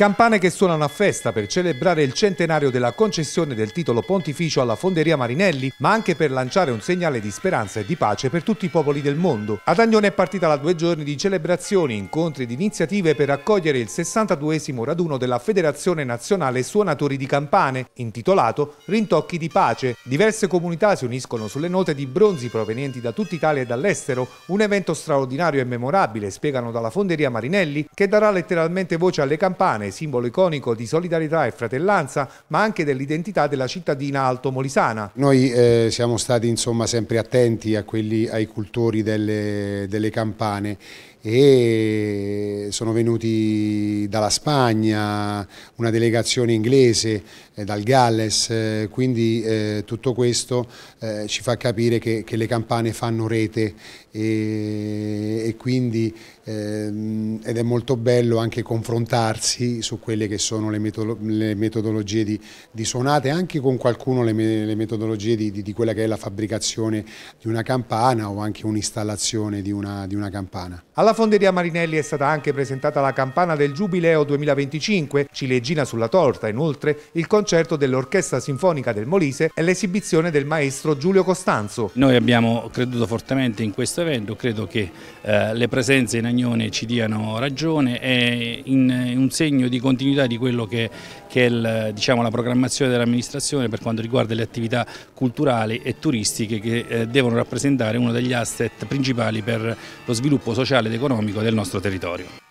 Campane che suonano a festa per celebrare il centenario della concessione del titolo pontificio alla Fonderia Marinelli, ma anche per lanciare un segnale di speranza e di pace per tutti i popoli del mondo. Ad Agnone è partita da due giorni di celebrazioni, incontri ed iniziative per accogliere il 62esimo raduno della Federazione Nazionale Suonatori di Campane, intitolato Rintocchi di Pace. Diverse comunità si uniscono sulle note di bronzi provenienti da tutta Italia e dall'estero, un evento straordinario e memorabile, spiegano dalla Fonderia Marinelli, che darà letteralmente voce alle campane simbolo iconico di solidarietà e fratellanza, ma anche dell'identità della cittadina Alto Molisana. Noi eh, siamo stati insomma, sempre attenti quelli, ai cultori delle, delle campane e sono venuti dalla Spagna, una delegazione inglese, eh, dal Galles, eh, quindi eh, tutto questo eh, ci fa capire che, che, le campane fanno rete e, e quindi ehm, ed è molto bello anche confrontarsi su quelle che sono le, metodo, le metodologie di, di, suonate, anche con qualcuno le, le metodologie di, di, di, quella che è la fabbricazione di una campana o anche un'installazione di una, di una campana. Alla Fonderia Marinelli è stata anche presentata la campana del Giubileo 2025, ciliegina sulla torta, inoltre il concerto dell'Orchestra Sinfonica del Molise e l'esibizione del maestro Giulio Costanzo. Noi abbiamo creduto fortemente in questo evento, credo che eh, le presenze in Agnone ci diano ragione, è in, in un segno di continuità di quello che, che è il, diciamo, la programmazione dell'amministrazione per quanto riguarda le attività culturali e turistiche che eh, devono rappresentare uno degli asset principali per lo sviluppo sociale ed economico del nostro territorio.